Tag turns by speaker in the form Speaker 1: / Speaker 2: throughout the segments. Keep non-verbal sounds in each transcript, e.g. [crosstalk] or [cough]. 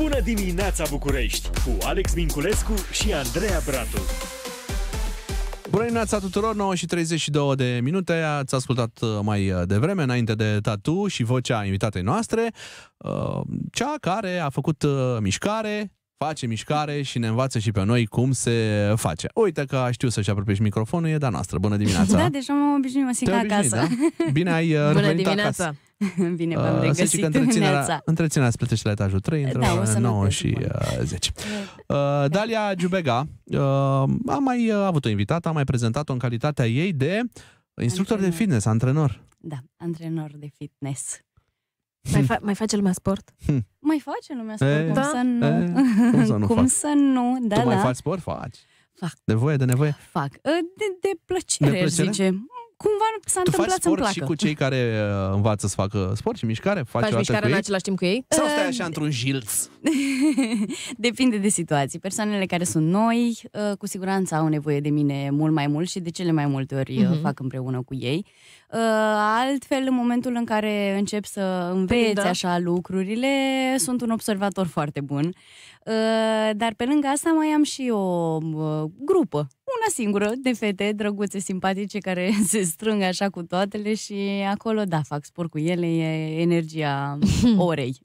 Speaker 1: Bună dimineața București cu Alex Minculescu
Speaker 2: și Andreea Bratu.
Speaker 3: Bună dimineața tuturor, 9 și 32 de minute, ați ascultat uh, mai uh, devreme, înainte de tatu și vocea invitatei noastre, uh, cea care a făcut mișcare, face mișcare și ne învață și pe noi cum se face. Uite că știu să-și apropie și microfonul, e de-a noastră. Bună dimineața! [laughs] Da,
Speaker 1: deja m-am obișnuit, mă simt Te-ai acasă. da?
Speaker 3: Bine ai Bună dimineața. acasă.
Speaker 1: [laughs] Bine uh, v-am uh, regăsit că întreținerea,
Speaker 3: întreținerea se plătește la etajul 3, între da, 9 și uh, 10. Uh, Dalia Giubega uh, a mai uh, avut o invitată, a mai prezentat-o în calitatea ei de instructor antrenor. de fitness, antrenor.
Speaker 1: Da, antrenor de fitness. Mai, fa- mai
Speaker 2: face lumea sport?
Speaker 1: Hmm. Mai face lumea sport? E, eh, cum, da? să eh, nu? E, eh, cum să nu? [laughs] cum fac? să nu? Da, tu da. mai faci
Speaker 3: sport? Faci. Fac. De voie, de nevoie? Fac.
Speaker 1: De, de plăcere, de plăcere? zice cumva s-a tu întâmplat să-mi placă. și cu
Speaker 3: cei care uh, învață să facă sport și mișcare? Faci, faci mișcare în același
Speaker 1: timp cu ei? Sau stai ehm. așa
Speaker 3: într-un jilț?
Speaker 1: [laughs] Depinde de situații. Persoanele care sunt noi, uh, cu siguranță au nevoie de mine mult mai mult și de cele mai multe ori uh-huh. fac împreună cu ei. Uh, altfel, în momentul în care încep să înveți păi, da. așa lucrurile, sunt un observator foarte bun. Dar pe lângă asta mai am și o grupă una singură de fete drăguțe, simpatice, care [laughs] se
Speaker 2: strâng așa cu toatele și acolo, da, fac spor cu ele, e energia [laughs] orei. [laughs]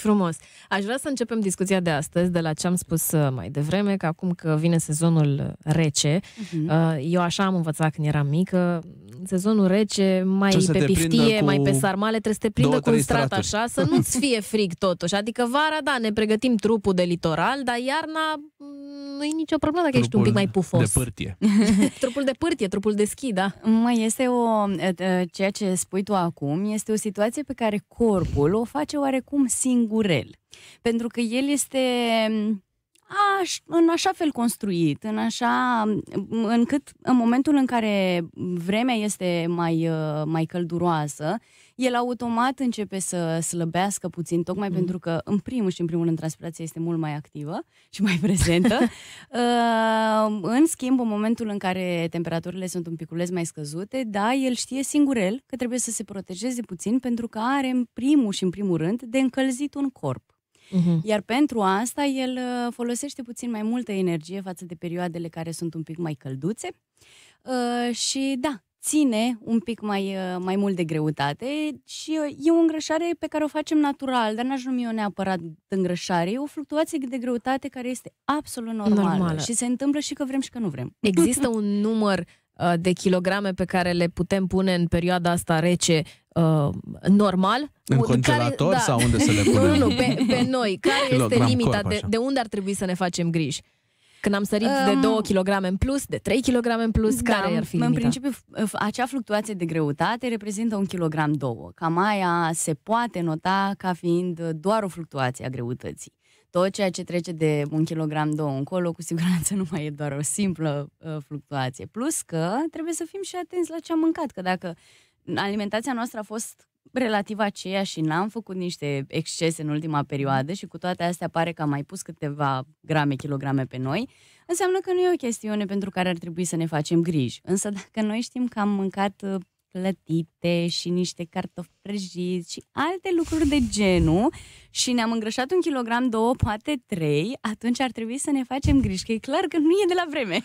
Speaker 2: Frumos. Aș vrea să începem discuția de astăzi de la ce am spus uh, mai devreme, că acum că vine sezonul uh, rece, uh-huh. eu așa am învățat când eram mică, sezonul rece, mai pe piftie, mai pe sarmale, trebuie să te prindă cu un strat straturi. așa, să nu-ți fie [laughs] frig totuși. Adică vara, da, ne pregătim trupul de litoral, dar iarna mm, nu e nicio problemă dacă trupul ești un pic mai pufos. de pârtie. [laughs] [laughs] trupul de pârtie, trupul de schi,
Speaker 1: da. Mai este o, uh, ceea ce spui tu acum, este o situație pe care corpul o face oarecum singur singurel. Pentru că el este mm, aș, în așa fel construit, în așa, mm, încât în momentul în care vremea este mai, uh, mai călduroasă, el automat începe să slăbească puțin, tocmai mm. pentru că, în primul și în primul rând, transpirația este mult mai activă [laughs] și mai prezentă. uh, [laughs] în schimb, în momentul în care temperaturile sunt un piculeț mai scăzute, da, el știe singur el că trebuie să se protejeze puțin pentru că are, în primul și în primul rând, de încălzit un corp. Uhum. Mm-hmm. Iar pentru asta el uh, folosește puțin mai multă energie față de perioadele care sunt un pic mai călduțe. Uh, și da, ține un pic mai, uh, mai mult de greutate și uh, e o îngrășare pe care o facem natural, dar n-aș numi eu neapărat îngrășare, e o fluctuație de greutate care este absolut normală, normală. și se întâmplă și că vrem și că nu vrem. [laughs] Există
Speaker 2: un număr uh, de kilograme pe care le putem pune în perioada asta rece uh, normal. În congelator care, da. sau unde să le [laughs] punem? Nu, nu, pe, pe noi. Care este limita? Corp, de, de unde ar trebui să ne facem griji? Când am sărit um, de 2 kg în plus, de 3 kg în plus, da, care ar fi limita? În principiu,
Speaker 1: acea fluctuație de greutate reprezintă un kilogram două. Cam aia se poate nota ca fiind doar o fluctuație a greutății. Tot ceea ce trece de un kilogram două încolo, cu siguranță [laughs] nu mai e doar o simplă uh, fluctuație. Plus că trebuie să fim și atenți la ce am mâncat, că dacă alimentația noastră a fost relativ aceea și n-am făcut niște excese în ultima perioadă și cu toate astea pare că am mai pus câteva grame, kilograme pe noi, înseamnă că nu e o chestiune pentru care ar trebui să ne facem griji. Însă dacă noi știm că am mâncat uh, plătite și niște cartofi prăjiți și alte lucruri de genul și ne-am îngrășat un kilogram, două, poate trei, atunci ar trebui să ne
Speaker 2: facem griji, că e clar că nu e de la vreme.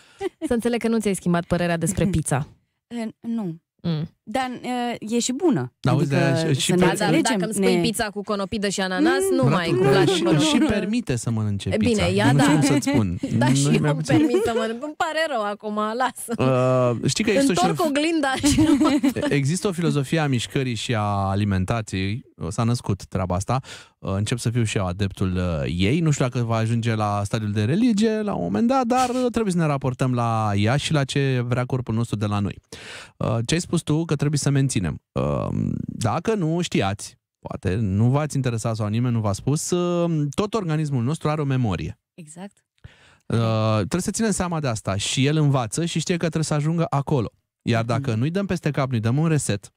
Speaker 2: Să înțeleg că nu ți-ai schimbat părerea despre [laughs] pizza.
Speaker 1: Nu, Mm.
Speaker 2: Dar uh, e și bună.
Speaker 1: Da, adică da, și și da, da, dacă îmi spui ne... pizza
Speaker 2: cu conopidă și ananas, mm, nu mai cu place
Speaker 3: și, Și permite să mănânce pizza.
Speaker 2: Bine, ia nu da. știu să-ți spun. [laughs] Da, nu și eu îmi permit să mănânc. Îmi pare rău acum, lasă.
Speaker 3: Uh, știi că există Întorc o
Speaker 2: oglinda și [laughs]
Speaker 3: Există o filozofie a mișcării și a alimentației. S-a născut treaba asta. Uh, încep să fiu și eu adeptul uh, ei. Nu știu dacă va ajunge la stadiul de religie la un moment dat, dar trebuie să ne raportăm la ea și la ce vrea corpul nostru de la noi. Uh, ce ai spus spus tu că trebuie să menținem. Ehm, dacă nu știați, poate nu v-ați interesat sau nimeni nu v-a spus, ehm, tot organismul nostru are o memorie. Exact. Ehm, trebuie să ținem seama de asta și el învață și știe că trebuie să ajungă acolo. Iar mhm. dacă mm. nu-i dăm peste cap, nu-i dăm un reset,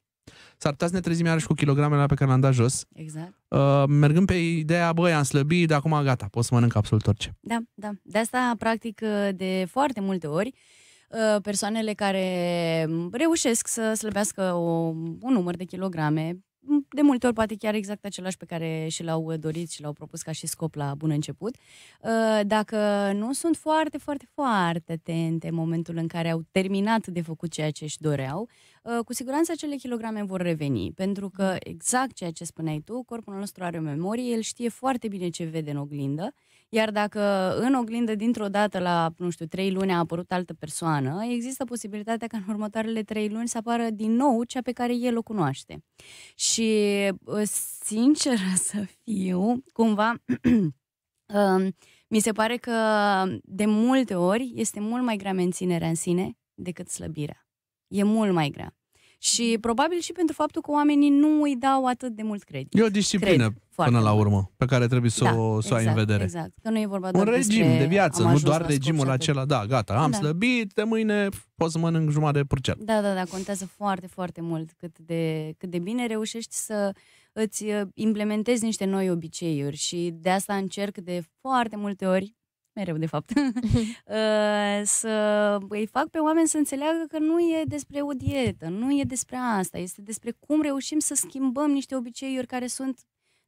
Speaker 3: s-ar putea să ne trezim iarăși cu kilogramele pe care le-am dat jos. Exact. Uh, mergând pe ideea, băi, am slăbit, de acum gata, pot să mănânc absolut orice.
Speaker 1: Da, da. De asta, practic, de foarte multe ori, uh, Uh, persoanele care mm, reușesc să slăbească o, un număr de kilograme, mm, de multe ori poate chiar exact același pe care și l-au dorit și l-au propus ca și scop la bun început. Uh, dacă nu sunt foarte, foarte, foarte atente în momentul în care au terminat de făcut ceea ce își doreau, Uh, cu siguranță acele kilograme vor reveni, pentru că mm. exact ceea ce spuneai tu, corpul nostru are o memorie, el știe foarte bine ce vede în oglindă, iar dacă în oglindă dintr-o dată la, nu știu, trei luni a apărut altă persoană, există posibilitatea ca în următoarele trei luni să apară din nou cea pe care el o cunoaște. Și, uh, sinceră [laughs] să fiu, cumva... [clears throat] Um, mi se pare că de multe ori este mult mai grea menținerea în sine decât slăbirea e mult mai grea. Și probabil și pentru faptul că oamenii nu îi dau atât de mult credit.
Speaker 3: E o disciplină Cred, până la urmă, pe care trebuie să, da, o, exact, să o ai în exact, vedere. Exact,
Speaker 1: că nu e vorba doar Un regim de viață, nu doar regimul
Speaker 3: acela, da, gata, am da. slăbit, de mâine pot să mănânc jumătate de purcel.
Speaker 1: Da, da, da, contează foarte, foarte mult cât de, cât de bine reușești să îți uh, implementezi niște noi obiceiuri și de asta încerc de foarte multe ori mereu de fapt, [laughs] [laughs] ă, să îi fac pe oameni să înțeleagă că nu e despre o dietă, nu e despre asta, este despre cum reușim să schimbăm niște obiceiuri care sunt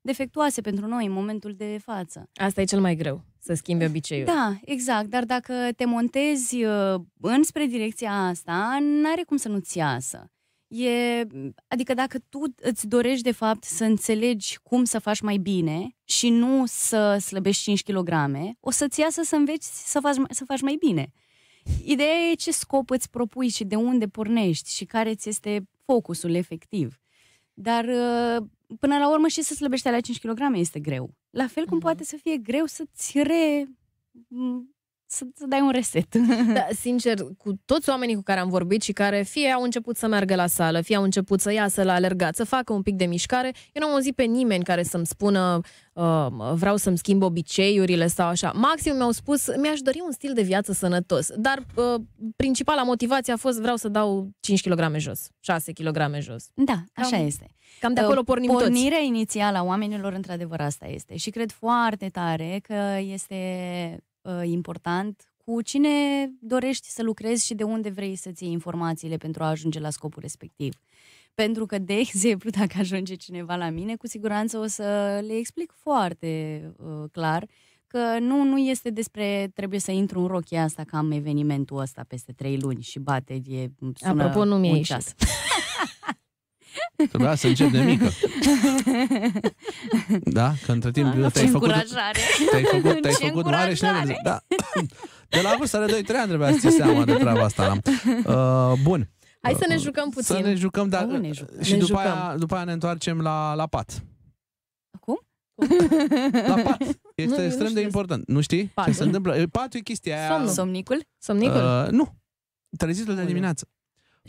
Speaker 1: defectuoase pentru noi în momentul de față.
Speaker 2: Asta e cel mai greu, să schimbi eh, obiceiul. Da,
Speaker 1: exact, dar dacă te montezi ă, înspre direcția asta, n-are cum să nu-ți iasă. E, adică dacă tu îți dorești de fapt să înțelegi cum să faci mai bine și nu să slăbești 5 kg, o să-ți iasă să înveți să faci, să faci mai bine. Ideea e ce scop îți propui și de unde pornești și care ți este focusul efectiv. Dar uh, până la urmă și să slăbești
Speaker 2: la 5 kg este greu. La fel cum uh-huh. poate să fie greu să-ți re să, să dai un reset. Da, [laughs] sincer, cu toți oamenii cu care am vorbit și care fie au început să meargă la sală, fie au început să iasă la alergat, să facă un pic de mișcare, eu nu am auzit pe nimeni care să-mi spună uh, vreau să-mi schimb obiceiurile sau așa. Maxim mi-au spus mi-aș dori un stil de viață sănătos, dar uh, principala motivație a fost vreau să dau 5 kg jos, 6 kg jos. Da, cam, așa este. Cam de acolo uh, pornim Pornirea toți. inițială a
Speaker 1: oamenilor, într-adevăr, asta este. Și cred foarte tare că este Uh, important, cu cine dorești să lucrezi și de unde vrei să ții informațiile pentru a ajunge la scopul respectiv. Pentru că, de [laughs] exemplu, dacă ajunge cineva la mine, cu siguranță o să le explic foarte uh, clar că nu, nu este despre trebuie să intru în rochia asta ca am evenimentul ăsta peste trei luni și bate, e, sună Apropo, nu mi-a ieșit. [laughs]
Speaker 3: Trebuia să încep de mică. Da? Că între timp da, da. te-ai făcut, te-ai făcut, te-ai făcut mare și nevoie. da. De la vârsta de 2-3 ani trebuia să ții seama de treaba asta. Da. Uh, bun.
Speaker 2: Hai să ne jucăm puțin. Să ne jucăm, dar ne jucăm. și ne după, jucăm. Aia,
Speaker 3: după aia ne întoarcem la, la pat. Cum?
Speaker 1: La pat. Este nu, extrem de
Speaker 3: important. Nu știi? Patul. Ce se întâmplă? Patul e chestia aia.
Speaker 1: Somnicul? Somnicul? Uh,
Speaker 3: nu. Trezitul de dimineață.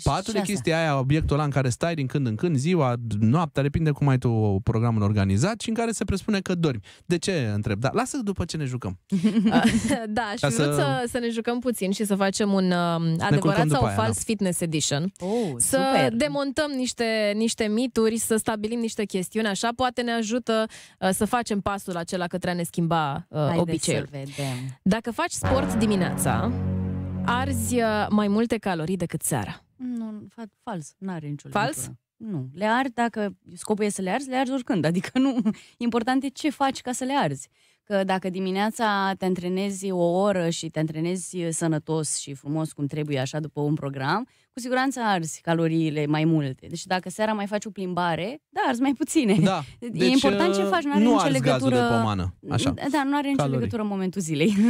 Speaker 3: Patru de chestia aia, obiectul ăla în care stai din când în când, ziua, noaptea, depinde cum ai tu programul organizat și în care se presupune că dormi. De ce întreb? Da, lasă după ce ne jucăm. [laughs]
Speaker 2: da, și să... să, să ne jucăm puțin și să facem un uh, adevărat sau aia, da. fals da. fitness edition. Oh, să super. demontăm niște, niște mituri, să stabilim niște chestiuni, așa poate ne ajută uh, să facem pasul acela către a ne schimba uh, obiceiul. Dacă faci sport dimineața, arzi uh, mai multe calorii decât seara.
Speaker 1: Nu, fa- fals, nu are nicio Fals?
Speaker 2: Nu. Le arzi dacă scopul e să le arzi, le arzi oricând. Adică nu.
Speaker 1: [laughs] Important e ce faci ca să le arzi. Că dacă dimineața te antrenezi o oră și te antrenezi sănătos și frumos cum trebuie, așa, după un program, cu siguranță arzi caloriile mai multe. Deci dacă seara mai faci o plimbare, da, arzi mai puține. Da. [laughs] deci, e important ce uh, faci, nu are nu nicio legătură. de pomană, așa. Da, da, nu are nicio Calorii. legătură în
Speaker 2: momentul zilei. [laughs]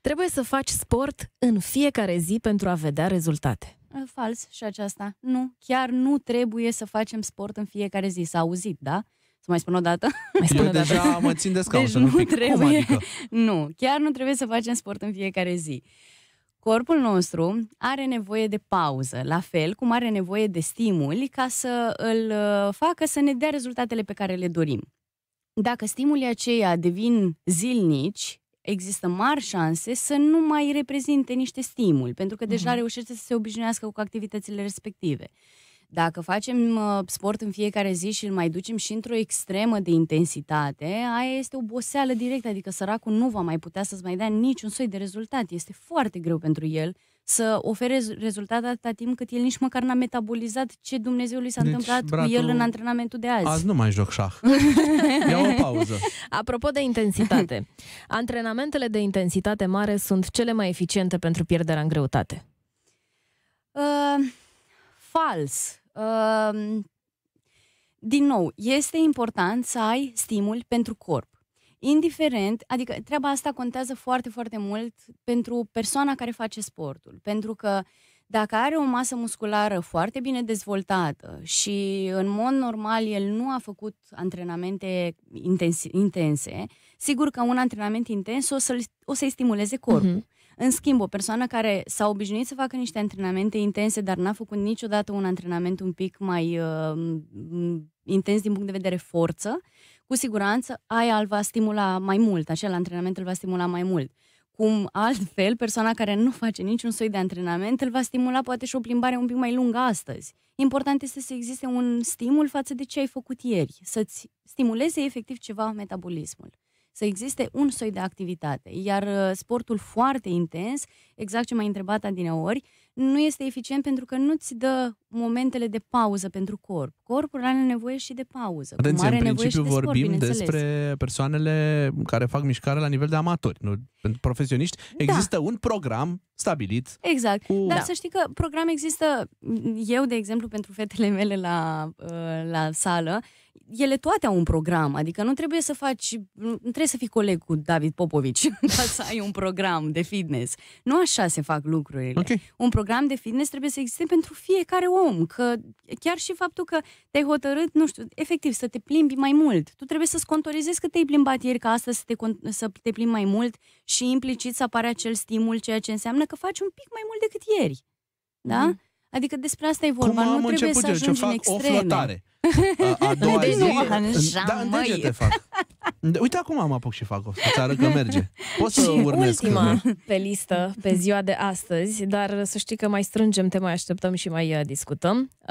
Speaker 2: Trebuie să faci sport în fiecare zi pentru a vedea rezultate.
Speaker 1: Fals și aceasta. Nu, chiar nu trebuie să facem sport în fiecare zi. S-a auzit, da? Să mai spun o dată?
Speaker 2: Mai spun Eu o dată. deja mă țin de [laughs] scaun deci să nu trebuie, Cum adică?
Speaker 1: [laughs] Nu, chiar nu trebuie să facem sport în fiecare zi. Corpul nostru are nevoie de pauză, la fel cum are nevoie de stimuli ca să îl uh, facă să ne dea rezultatele pe care le dorim. Dacă stimulii aceia devin zilnici, există mari șanse să nu mai reprezinte niște stimuli, pentru că deja mhm. reușește să se obișnuiască cu activitățile respective. Dacă facem uh, sport în fiecare zi și îl mai ducem și într-o extremă de intensitate, aia este oboseală directă, adică săracul nu va mai putea să-ți mai dea niciun soi de rezultat. Este foarte greu pentru el să ofere rezultate atâta timp cât el nici măcar n-a
Speaker 2: metabolizat ce Dumnezeu lui s-a deci, întâmplat bratul, cu el în antrenamentul de azi. Azi nu mai joc șah. [laughs] Ia o pauză. Apropo de intensitate, antrenamentele de intensitate mare sunt cele mai eficiente pentru pierderea în greutate.
Speaker 1: Uh, fals. Uh, din nou, este important să ai stimul pentru corp. Indiferent, adică treaba asta contează foarte, foarte mult pentru persoana care face sportul, pentru că dacă are o masă musculară foarte bine dezvoltată și în mod normal el nu a făcut antrenamente intense, sigur că un antrenament intens o, să o să-i stimuleze mhm. corpul. Uh-huh. În schimb, o persoană care s-a obișnuit să facă niște antrenamente intense, dar n-a făcut niciodată un antrenament un pic mai uh, intens din punct de vedere forță, uh, cu siguranță aia îl va stimula mai mult, acel antrenament îl va stimula mai mult. Cum altfel, persoana care nu face niciun soi de antrenament îl va stimula poate și o plimbare un pic mai lungă astăzi. Important este să existe un stimul față de ce ai făcut ieri, să-ți stimuleze efectiv ceva metabolismul să existe un soi de activitate. Iar uh, sportul foarte intens, exact ce m-ai întrebat adineori, nu este eficient pentru că nu-ți dă momentele de pauză pentru corp. Corpul are nevoie și de pauză. Atenție, cum are în principiu nevoie și de vorbim sport, despre
Speaker 3: persoanele care fac mișcare la nivel de amatori, nu pentru profesioniști. Da. Există da. un program stabilit.
Speaker 1: Exact. Cu... Dar da. să știi că program există, eu, de exemplu, pentru fetele mele la, uh, la sală, ele toate au un program, adică nu trebuie să faci, nu trebuie să fii coleg cu David Popovici ca [laughs] să ai un program de fitness. Nu așa se fac lucrurile. Okay. Un program de fitness trebuie să existe pentru fiecare om, că chiar și faptul că te-ai hotărât, nu știu, efectiv să te plimbi mai mult. Tu trebuie să-ți contorizezi că te-ai plimbat ieri, ca astăzi să te, să te plimbi mai mult și implicit să apare acel stimul, ceea ce înseamnă că faci un pic mai mult decât ieri. Da? Mm. Adică despre asta e vorba.
Speaker 2: Cum nu am trebuie să ajungi eu, ce fac o flotare. [laughs]
Speaker 3: A, a doua zi... Nu da, în degete fac. Uite acum am apuc și fac o țară arăt că merge. Poți să și ultima
Speaker 2: pe listă pe ziua de astăzi, dar să știi că mai strângem, te mai așteptăm și mai uh, discutăm. Uh,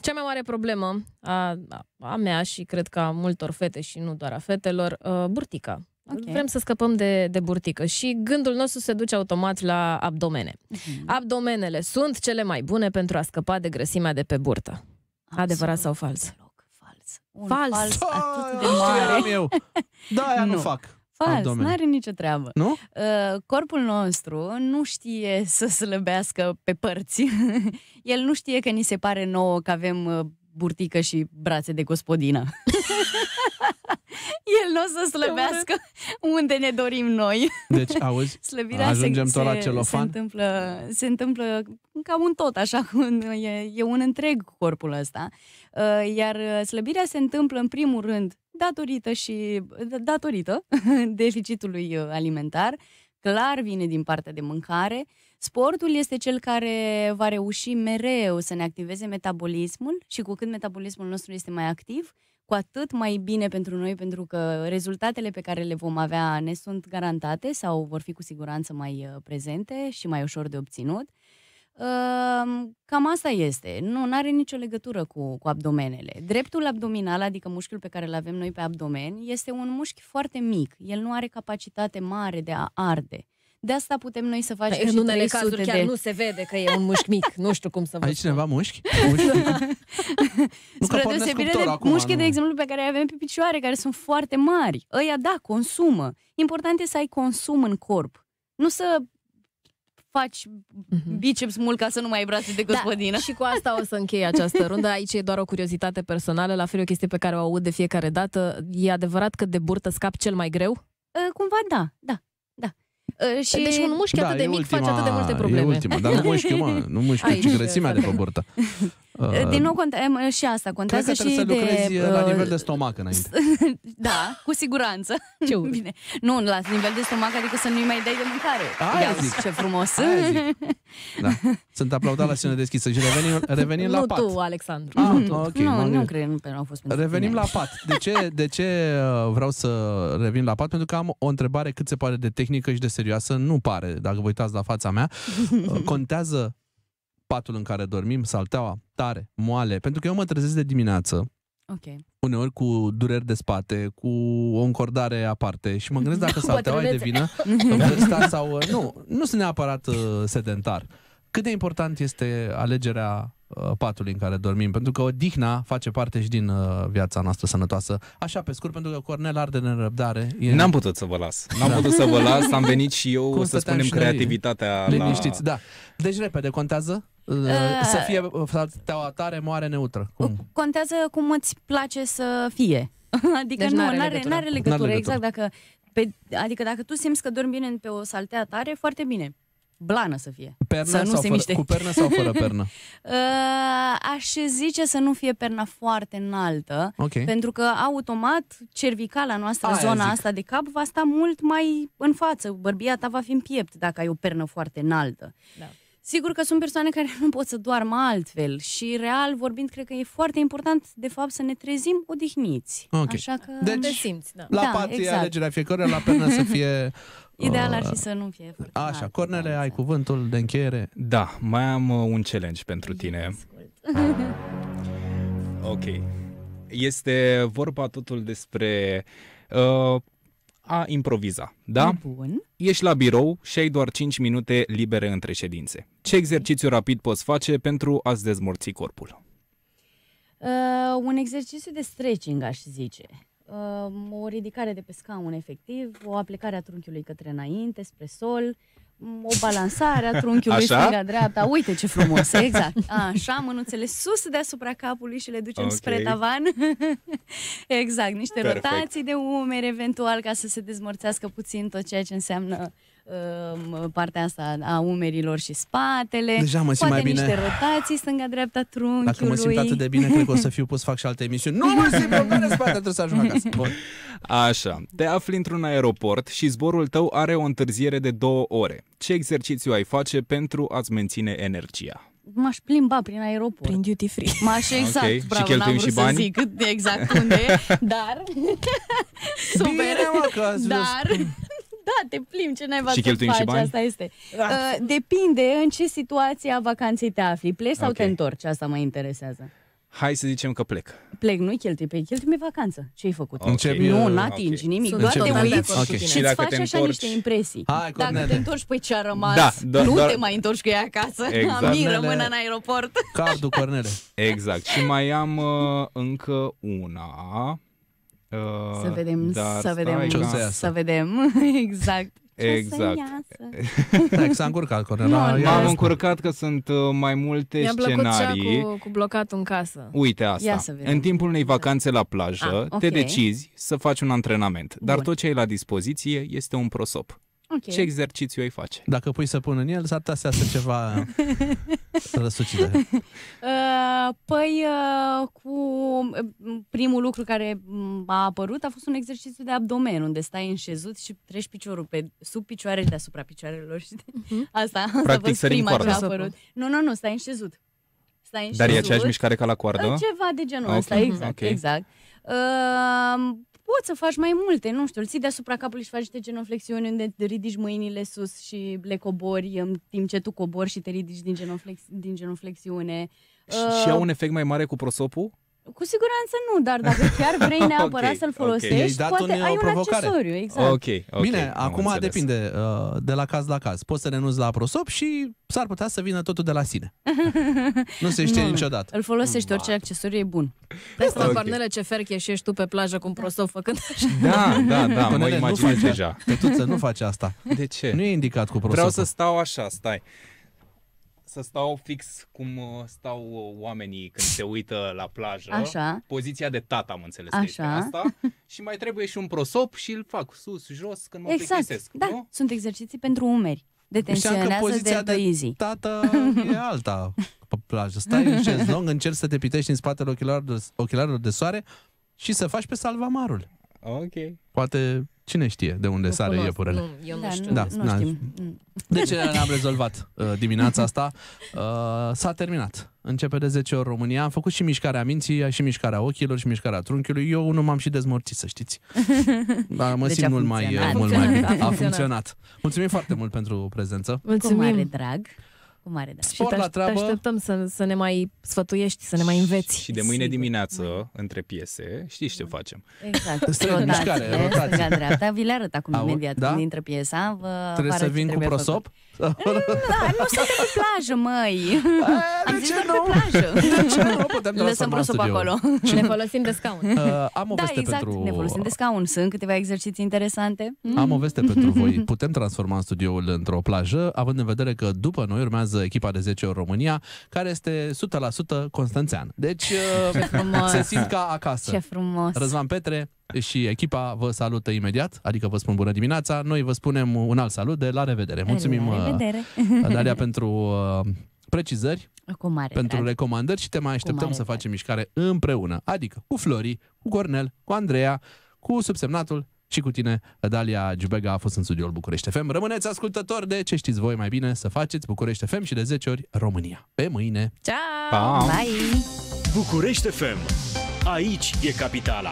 Speaker 2: cea mai mare problemă a, a mea și cred că a multor fete și nu doar a fetelor, uh, burtica. Okay. Vrem să scăpăm de, de burtică și gândul nostru se duce automat la abdomene. Mm-hmm. Abdomenele sunt cele mai bune pentru a scăpa de grăsimea de pe burtă. Absolut. Adevărat sau fals? Deloc.
Speaker 1: Fals. Un fals. fals da, atât de mare. eu.
Speaker 2: Da, aia nu. nu fac.
Speaker 1: Fals, nu are nicio treabă. Nu? Uh, corpul nostru nu știe să slăbească pe părți. [laughs] El nu știe că ni se pare nouă că avem uh, burtică și brațe de gospodină. [laughs] El nu o să slăbească unde ne dorim noi. Deci, auzi, [laughs] Slăbirea ajungem se, tot la celofan? Se întâmplă, se întâmplă ca un tot, așa cum e, e un întreg corpul ăsta. Uh, iar uh, slăbirea se întâmplă, în primul rând, datorită și datorită [laughs] deficitului uh, alimentar, clar vine din partea de mâncare. Sportul este cel care va reuși mereu să ne activeze metabolismul și cu cât metabolismul nostru este mai activ, cu atât mai bine pentru noi, pentru că rezultatele pe care le vom avea ne sunt garantate sau vor fi cu siguranță mai uh, prezente și mai ușor de obținut. Cam asta este. Nu are nicio legătură cu, cu abdomenele. Dreptul abdominal, adică mușchiul pe care îl avem noi pe abdomen, este un mușchi foarte mic. El nu are capacitate mare de a arde. De asta putem noi să păi, facem În unele cazuri chiar de... nu
Speaker 2: se vede că e un mușchi mic. Nu știu cum să
Speaker 3: vă Aici cineva mușchi?
Speaker 1: [laughs] Spre deosebire de mușchi, de exemplu, pe care avem pe picioare, care sunt foarte mari. Ăia, da, consumă. Important e să ai consum în corp. Nu să faci mhm. biceps mult ca să nu mai ai brațe de da, gospodină. Da, și
Speaker 2: cu asta o să închei această [laughs] rundă. Aici e doar o curiozitate personală, la fel o chestie pe care o aud de fiecare dată. E adevărat că de burtă scap cel mai greu? Uh, cumva da, da, da. Ă, și... Deci un mușchi da, atât de mic ultima, face atât de multe probleme. E ultima, dar nu mușchi, mă, nu mușchi, Aici, grăsimea de pe
Speaker 3: burtă. [laughs] Uh, Din nou,
Speaker 1: contează și asta. Contează Cred că și să de, lucrezi uh, la uh, nivel de
Speaker 3: stomac înainte.
Speaker 1: [laughs] da, cu siguranță. Ce Bine. Nu, la nivel de stomac, adică să nu-i mai dai de mâncare. Aia
Speaker 2: Ia, zic. Ce frumos. Aia zic. [laughs]
Speaker 3: Da. Sunt aplaudat la sine deschisă și revenim, [laughs] revenim la pat. Nu
Speaker 2: tu, Alexandru. Ah, nu, okay, nu, nu cred, nu au fost pentru Revenim tine. la
Speaker 3: pat. De ce, de ce uh, vreau să revin la pat? Pentru că am o întrebare cât se pare de tehnică și de serioasă. Nu pare, dacă vă uitați la fața mea. Contează patul în care dormim, salteaua, tare, moale, pentru că eu mă trezesc de dimineață, okay. uneori cu dureri de spate, cu o încordare aparte și mă gândesc dacă [laughs] salteaua e de vină, [laughs] sau... Uh, nu, nu sunt neapărat uh, sedentar. Cât de important este alegerea uh, patului în care dormim, pentru că odihna face parte și din uh, viața noastră sănătoasă. Așa, pe scurt, pentru că Cornel arde în răbdare. E... N-am
Speaker 4: putut să vă las. N-am da. putut să vă las, am venit și eu, Cum să spunem, creativitatea la...
Speaker 3: da. Deci, repede, contează? Ă, să fie teaua tare, moare neutră. Cum?
Speaker 1: Contează cum îți place să fie. [laughs] Adică deci nu, nu are n-are legătură. are legătură, exact. Dacă, pe, adică dacă tu simți că dormi bine pe o saltea tare, foarte bine. Blană să fie.
Speaker 2: Pernă să nu se fără, miște. Cu pernă sau fără [laughs] pernă?
Speaker 1: Ă, aș zice să nu fie perna foarte înaltă, okay. pentru că automat cervicala noastră, Aia zona zic. asta de cap, va sta mult mai în față. Bărbia ta va fi în piept dacă ai o pernă foarte înaltă. Da. Sigur că sunt persoane care [laughs] nu pot să doarmă altfel și, real vorbind, cred că e foarte important, de fapt, să ne trezim odihniți. Okay. Așa că deci, te simți, da. La da, pat exact. e alegerea
Speaker 3: fiecare, la pernă să fie... [laughs]
Speaker 1: Uh, Ideal ar fi să nu fie foarte
Speaker 3: Așa,
Speaker 4: mare, Cornele, da, ai exact.
Speaker 3: cuvântul de încheiere?
Speaker 4: Da, mai am uh, un challenge pentru tine. [laughs] ok. Este vorba totul despre uh, a improviza, da? Bun. Ești la birou și ai doar 5 minute libere între ședințe. Ce exercițiu rapid poți face pentru a-ți dezmorți corpul?
Speaker 1: Uh, un exercițiu de stretching, aș zice. Uh, o ridicare de pe scaun, efectiv, o aplicare a trunchiului către înainte, spre sol, uh, o balansare a trunchiului Așa? stânga-dreapta. Uite ce frumos, [laughs] exact. Așa, mânuțele sus deasupra capului și le ducem okay. spre tavan. [laughs] exact, niște Perfect. rotații de umeri eventual ca să se dezmorțească puțin tot ceea ce înseamnă Ehm, partea asta a umerilor și spatele. Deja mă simt Poate mai bine. niște rotații stânga-dreapta trunchiului. Dacă mă simt atât de bine, cred că o să
Speaker 3: fiu pus fac și alte emisiuni. Nu mă simt, eu spate, trebuie să ajung acasă. Bun.
Speaker 4: Așa, te afli într-un aeroport și zborul tău are o întârziere de două ore. Ce exercițiu ai face pentru a-ți menține energia?
Speaker 1: m-aș plimba prin aeroport. Prin duty free. M-aș, exact, okay. bravo, și n-am vrut și bani? să zic exact unde, dar...
Speaker 2: Super, Bine, mă, că dar
Speaker 1: da, te plimbi, ce naiba și să faci, și bani? asta este. Ah. Uh, depinde în ce situație a vacanței te afli, pleci sau okay. te întorci, asta mă interesează.
Speaker 4: Hai să zicem că plec.
Speaker 1: Plec, nu-i cheltui păi pe cheltui, mi vacanță. Ce-ai făcut? Okay. Încep, nu, n-atingi okay. nimic, doar te uiți okay. și îți faci te așa niște impresii. Hai, Dacă nene. te întorci, păi ce a rămas, da, do- da, nu doar... te mai întorci cu ea acasă. Exact. Amin, rămân în aeroport.
Speaker 4: Cardul, Cornele. Exact. Și mai am uh, încă una. Uh, să vedem, să vedem, ce să, să
Speaker 1: vedem, exact.
Speaker 4: Ce exact. Da, exact, s-a încurcat, [laughs] Cornela. Nu, M-am încurcat că sunt uh, mai multe Mi-a scenarii. Mi-a plăcut
Speaker 2: cu, cu blocatul în casă. Uite asta. Ia să vedem. În
Speaker 4: timpul unei da. vacanțe la plajă, A, ah, okay. te decizi să faci un antrenament. Dar Bun. tot ce ai la dispoziție este un prosop. Okay. Ce exercițiu ai face?
Speaker 3: Dacă pui să pun în el, s-ar putea să ceva [laughs]
Speaker 4: răsucită. [laughs]
Speaker 2: Uh,
Speaker 1: păi, uh, cu uh, primul lucru care a apărut a fost un exercițiu de abdomen, unde stai în șezut și treci piciorul pe sub picioarele deasupra picioarelor. Și uh-huh. [laughs] Asta, asta Practic,
Speaker 2: a fost prima ce a apărut.
Speaker 1: Nu, nu, nu, stai în șezut. Stai în
Speaker 4: Dar șezut. e aceeași mișcare ca la coardă? Uh, ceva
Speaker 1: de genul okay. exact, okay. exact. Uh, poți să faci mai multe, nu știu, îl ții deasupra capului și faci niște genoflexiuni unde te ridici mâinile sus și le cobori în timp ce tu cobori și te ridici din, genoflex- din genoflexiune. Și, uh, și au un
Speaker 4: efect mai mare cu prosopul?
Speaker 1: Cu siguranță nu, dar dacă chiar vrei [laughs] neapărat okay, să-l folosești, okay. poate un, uh, ai un accesoriu, exact. Okay, okay,
Speaker 3: Bine, acum înțeles.
Speaker 4: depinde uh, de la caz la caz.
Speaker 3: Poți să renunți la prosop și s-ar putea să vină totul de la sine.
Speaker 2: [laughs] nu se știe nu, niciodată. Îl folosești, orice accesoriu e bun. Peste okay. parnele ce ferch ești tu pe plajă cu un prosop făcând așa. Da,
Speaker 3: da, da, mă imaginez deja. Cătuță, nu faci asta. De ce? Nu e indicat cu prosop. Vreau să
Speaker 4: stau așa, stai să stau fix cum uh, stau uh, oamenii când se uită la plajă. Așa. Poziția de tata, am înțeles Așa. că asta. [laughs] Și mai trebuie și un prosop și îl fac sus, jos, când
Speaker 3: mă exact. plictisesc. Da,
Speaker 1: nu? sunt exerciții pentru umeri. tensionează poziția de, de tată
Speaker 3: [laughs] e alta pe plajă. Stai în șezlong, încerci să te pitești în spatele ochelarilor de, ochelarilor de soare și să faci pe salvamarul. Ok. Poate cine știe de unde nu sare iepurele. Nu,
Speaker 4: eu nu da, știu. Da, nu, nu da. știm. Mm.
Speaker 3: De ce ne-am rezolvat uh, dimineața asta? [laughs] Uh, s-a terminat. Începe de 10 ori România. Am făcut și mișcarea minții, și mișcarea ochilor, și mișcarea trunchiului. Eu nu m-am și dezmorțit, să știți. [laughs] Dar mă deci mult mai, uh, mult mai bine. [laughs] A funcționat. Mulțumim foarte mult pentru prezență. Mulțumim. Cu mare
Speaker 2: drag. Cu mare drag. Sport și te, la treabă. Te așteptăm să, să ne mai sfătuiești, să ne mai înveți. Și de mâine Sigur.
Speaker 4: dimineață, între piese, știi ce facem.
Speaker 2: Exact. Strâng mișcare, rotație. Vi le arăt acum Au, imediat da? dintre piesa. Vă trebuie să vin cu prosop? Făcut.
Speaker 1: Mm, da, nu sunt pe plajă, măi. A, Am zis că nu? pe plajă. [laughs] De
Speaker 3: ce nu? Putem Lăsăm prosopul acolo.
Speaker 1: [laughs] Ne folosim de scaun. Uh, am o da, exact. pentru... ne folosim de scaun. Sunt câteva exerciții interesante. Mm. Am o
Speaker 3: veste [laughs] pentru voi. Putem transforma studioul într-o plajă, având în vedere că după noi urmează echipa de 10 ori România, care este 100% Constanțean. Deci uh, se simt ca acasă. Ce
Speaker 1: frumos. Răzvan
Speaker 3: Petre, și echipa vă salută imediat, adică vă spun bună dimineața. Noi vă spunem un alt salut de la revedere. Mulțumim, la uh, revedere. Daria, pentru uh, precizări,
Speaker 1: cu mare pentru drag.
Speaker 3: recomandări și te mai așteptăm să facem mișcare împreună, adică cu Flori, cu Cornel, cu Andreea, cu subsemnatul și cu tine, Dalia Giubega a fost în studioul București FM. Rămâneți ascultători de ce știți voi mai bine să faceți București FM și de 10 ori România. Pe mâine!
Speaker 4: Ciao! Pa. Bye! București FM. Aici e capitala.